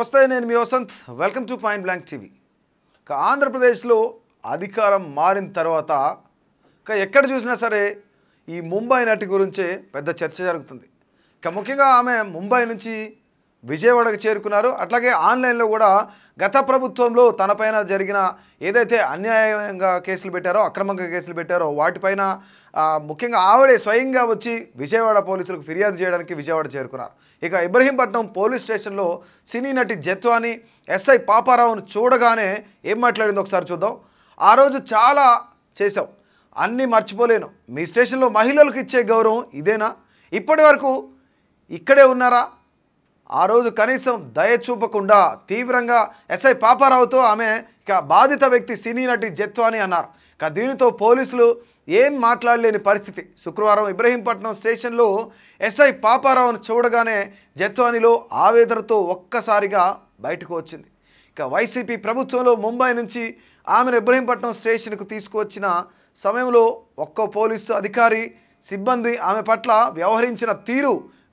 నమస్తే నేను మీ Vasanth welcome to point blank TV ఇక ఆంధ్రప్రదేశ్లో అధికారం మారిన తర్వాత ఇక ఎక్కడ చూసినా సరే ఈ ముంబై నటి గురించే పెద్ద చర్చ జరుగుతుంది ఇక ముఖ్యంగా ఆమె ముంబై నుంచి విజయవాడకు చేరుకున్నారు అట్లాగే ఆన్లైన్లో కూడా గత ప్రభుత్వంలో తనపైన జరిగిన ఏదైతే అన్యాయంగా కేసులు పెట్టారో అక్రమంగా కేసులు పెట్టారో వాటిపైన ముఖ్యంగా ఆవిడే స్వయంగా వచ్చి విజయవాడ పోలీసులకు ఫిర్యాదు చేయడానికి విజయవాడ చేరుకున్నారు ఇక ఇబ్రహీంపట్నం పోలీస్ స్టేషన్లో సినీ నటి జత్వాని ఎస్ఐ పాపారావును చూడగానే ఏం మాట్లాడింది ఒకసారి చూద్దాం ఆ రోజు చాలా చేశాం అన్నీ మర్చిపోలేను మీ స్టేషన్లో మహిళలకు ఇచ్చే గౌరవం ఇదేనా ఇప్పటి వరకు ఇక్కడే ఉన్నారా ఆ రోజు కనీసం దయ చూపకుండా తీవ్రంగా ఎస్ఐ పాపారావుతో ఆమె ఇక బాధిత వ్యక్తి సినీ నటి జత్వాని అన్నారు ఇక దీనితో పోలీసులు ఏం మాట్లాడలేని పరిస్థితి శుక్రవారం ఇబ్రహీంపట్నం స్టేషన్లో ఎస్ఐ పాపారావును చూడగానే జత్వానిలో ఆవేదనతో ఒక్కసారిగా బయటకు వచ్చింది ఇక వైసీపీ ప్రభుత్వంలో ముంబై నుంచి ఆమెను ఇబ్రహీంపట్నం స్టేషన్కు తీసుకువచ్చిన సమయంలో ఒక్కో పోలీసు అధికారి సిబ్బంది ఆమె పట్ల వ్యవహరించిన తీరు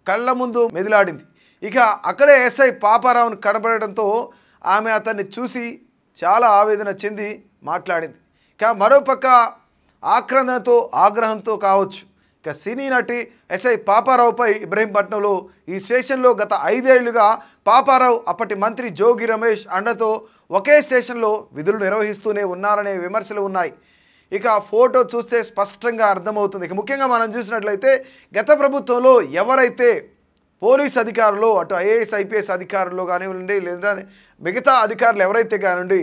కళ్ళ ముందు మెదిలాడింది ఇక అక్కడే ఎస్ఐ పాపారావును కనబడటంతో ఆమె అతన్ని చూసి చాలా ఆవేదన చెంది మాట్లాడింది ఇక మరోపక్క ఆక్రందనతో ఆగ్రహంతో కావచ్చు ఇక సినీ నటి ఎస్ఐ పాపారావుపై ఇబ్రహీంపట్నంలో ఈ స్టేషన్లో గత ఐదేళ్లుగా పాపారావు అప్పటి మంత్రి జోగి రమేష్ అండతో ఒకే స్టేషన్లో విధులు నిర్వహిస్తూనే ఉన్నారనే విమర్శలు ఉన్నాయి ఇక ఫోటో చూస్తే స్పష్టంగా అర్థమవుతుంది ఇక ముఖ్యంగా మనం చూసినట్లయితే గత ప్రభుత్వంలో ఎవరైతే పోలీస్ అధికారులు అటు ఐఏఎస్ ఐపీఎస్ అధికారులు కానివ్వండి లేదా మిగతా అధికారులు ఎవరైతే కానివ్వండి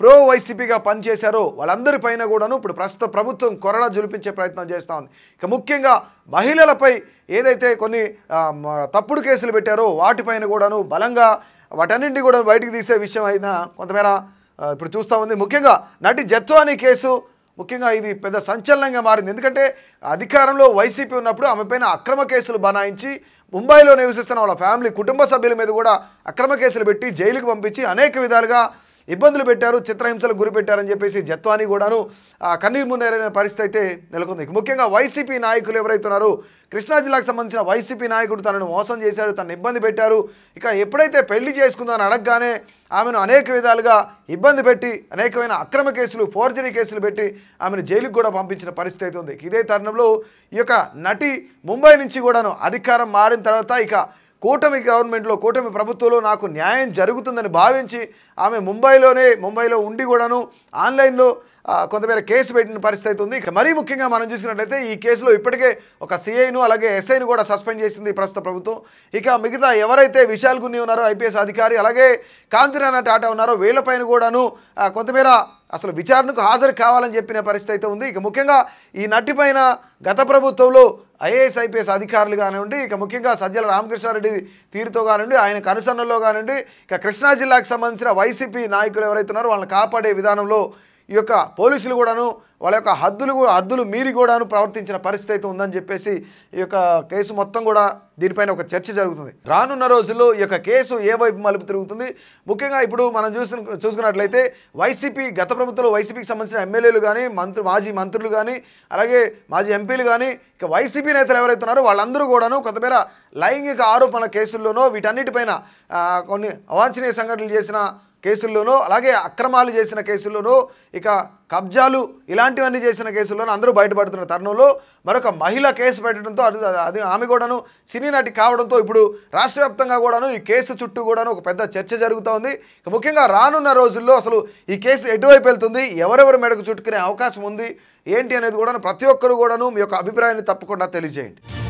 ప్రో వైసీపీగా పనిచేశారో వాళ్ళందరిపైన కూడాను ఇప్పుడు ప్రస్తుత ప్రభుత్వం కొరడా జులిపించే ప్రయత్నం చేస్తూ ఉంది ఇక ముఖ్యంగా మహిళలపై ఏదైతే కొన్ని తప్పుడు కేసులు పెట్టారో వాటిపైన కూడాను బలంగా వాటన్నింటినీ కూడా బయటికి తీసే విషయం అయినా కొంతమేర ఇప్పుడు చూస్తూ ఉంది ముఖ్యంగా నటి జత్వానీ కేసు ముఖ్యంగా ఇది పెద్ద సంచలనంగా మారింది ఎందుకంటే అధికారంలో వైసీపీ ఉన్నప్పుడు ఆమె పైన అక్రమ కేసులు బనాయించి ముంబైలో నివసిస్తున్న వాళ్ళ ఫ్యామిలీ కుటుంబ సభ్యుల మీద కూడా అక్రమ కేసులు పెట్టి జైలుకు పంపించి అనేక విధాలుగా ఇబ్బందులు పెట్టారు చిత్రహింసలకు గురిపెట్టారని చెప్పేసి జత్వాని కూడాను కన్నీరు మున్నేరైన పరిస్థితి అయితే నెలకొంది ముఖ్యంగా వైసీపీ నాయకులు ఎవరైతున్నారో కృష్ణా జిల్లాకు సంబంధించిన వైసీపీ నాయకుడు తనను మోసం చేశాడు తనను ఇబ్బంది పెట్టారు ఇక ఎప్పుడైతే పెళ్లి చేసుకుందని అడగగానే ఆమెను అనేక విధాలుగా ఇబ్బంది పెట్టి అనేకమైన అక్రమ కేసులు ఫోర్జరీ కేసులు పెట్టి ఆమెను జైలుకు కూడా పంపించిన పరిస్థితి అయితే ఉంది ఇదే తరుణంలో ఈ యొక్క నటి ముంబై నుంచి కూడాను అధికారం మారిన తర్వాత ఇక కూటమి గవర్నమెంట్లో కూటమి ప్రభుత్వంలో నాకు న్యాయం జరుగుతుందని భావించి ఆమె ముంబైలోనే ముంబైలో ఉండి కూడాను ఆన్లైన్లో కొంతమేర కేసు పెట్టిన పరిస్థితి ఉంది మరీ ముఖ్యంగా మనం చూసినట్లయితే ఈ కేసులో ఇప్పటికే ఒక సిఐను అలాగే ఎస్ఐను కూడా సస్పెండ్ చేసింది ప్రస్తుత ప్రభుత్వం ఇక మిగతా ఎవరైతే విశాల్ గున్ని ఉన్నారో ఐపీఎస్ అధికారి అలాగే కాంతిరాణ టాటా ఉన్నారో వీళ్ళపైన కూడాను కొంతమేర అసలు విచారణకు హాజరు కావాలని చెప్పిన పరిస్థితి అయితే ఉంది ఇక ముఖ్యంగా ఈ నటిపైన గత ప్రభుత్వంలో ఐఏఎస్ ఐపీఎస్ అధికారులు కానివ్వండి ఇక ముఖ్యంగా సజ్జల రామకృష్ణారెడ్డి తీరుతో కానివ్వండి ఆయన కనుసన్నల్లో కానివ్వండి ఇక కృష్ణా జిల్లాకు సంబంధించిన వైసీపీ నాయకులు ఎవరైతే ఉన్నారో వాళ్ళని కాపాడే విధానంలో ఈ యొక్క పోలీసులు కూడాను వాళ్ళ యొక్క హద్దులు హద్దులు మీరి కూడాను ప్రవర్తించిన పరిస్థితి అయితే ఉందని చెప్పేసి ఈ యొక్క కేసు మొత్తం కూడా దీనిపైన ఒక చర్చ జరుగుతుంది రానున్న రోజుల్లో ఈ యొక్క కేసు ఏ వైపు మలుపు తిరుగుతుంది ముఖ్యంగా ఇప్పుడు మనం చూసి చూసుకున్నట్లయితే వైసీపీ గత ప్రభుత్వంలో వైసీపీకి సంబంధించిన ఎమ్మెల్యేలు కానీ మంత్రు మాజీ మంత్రులు కానీ అలాగే మాజీ ఎంపీలు కానీ ఇక వైసీపీ నేతలు ఎవరైతే ఉన్నారో వాళ్ళందరూ కూడాను కొంతమేర లైంగిక ఆరోపణల కేసుల్లోనో వీటన్నిటిపైన కొన్ని అవాంఛనీయ సంఘటనలు చేసిన కేసుల్లోనూ అలాగే అక్రమాలు చేసిన కేసుల్లోనూ ఇక కబ్జాలు ఇలాంటివన్నీ చేసిన కేసుల్లోనూ అందరూ బయటపడుతున్న తరుణంలో మరొక మహిళ కేసు పెట్టడంతో అది అది ఆమె కూడాను సినీ నటి కావడంతో ఇప్పుడు రాష్ట్ర వ్యాప్తంగా కూడాను ఈ కేసు చుట్టూ కూడాను ఒక పెద్ద చర్చ జరుగుతూ ఉంది ముఖ్యంగా రానున్న రోజుల్లో అసలు ఈ కేసు ఎటువైపు వెళ్తుంది ఎవరెవరు మెడకు చుట్టుకునే అవకాశం ఉంది ఏంటి అనేది కూడాను ప్రతి ఒక్కరు కూడాను మీ యొక్క అభిప్రాయాన్ని తప్పకుండా తెలియజేయండి